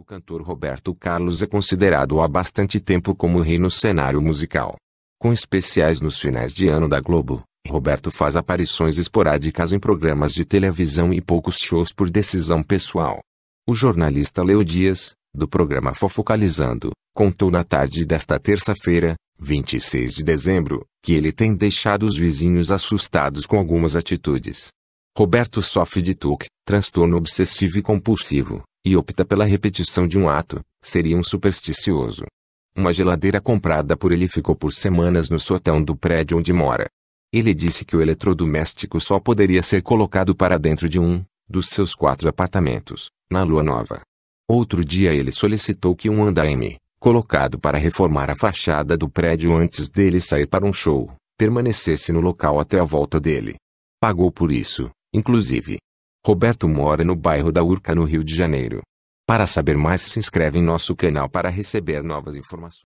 O cantor Roberto Carlos é considerado há bastante tempo como rei no cenário musical. Com especiais nos finais de ano da Globo, Roberto faz aparições esporádicas em programas de televisão e poucos shows por decisão pessoal. O jornalista Leo Dias, do programa Fofocalizando, contou na tarde desta terça-feira, 26 de dezembro, que ele tem deixado os vizinhos assustados com algumas atitudes. Roberto sofre de TOC, transtorno obsessivo e compulsivo, e opta pela repetição de um ato, seria um supersticioso. Uma geladeira comprada por ele ficou por semanas no sótão do prédio onde mora. Ele disse que o eletrodoméstico só poderia ser colocado para dentro de um dos seus quatro apartamentos, na lua nova. Outro dia ele solicitou que um andaime, colocado para reformar a fachada do prédio antes dele sair para um show, permanecesse no local até a volta dele. Pagou por isso, inclusive. Roberto mora no bairro da Urca no Rio de Janeiro. Para saber mais se inscreve em nosso canal para receber novas informações.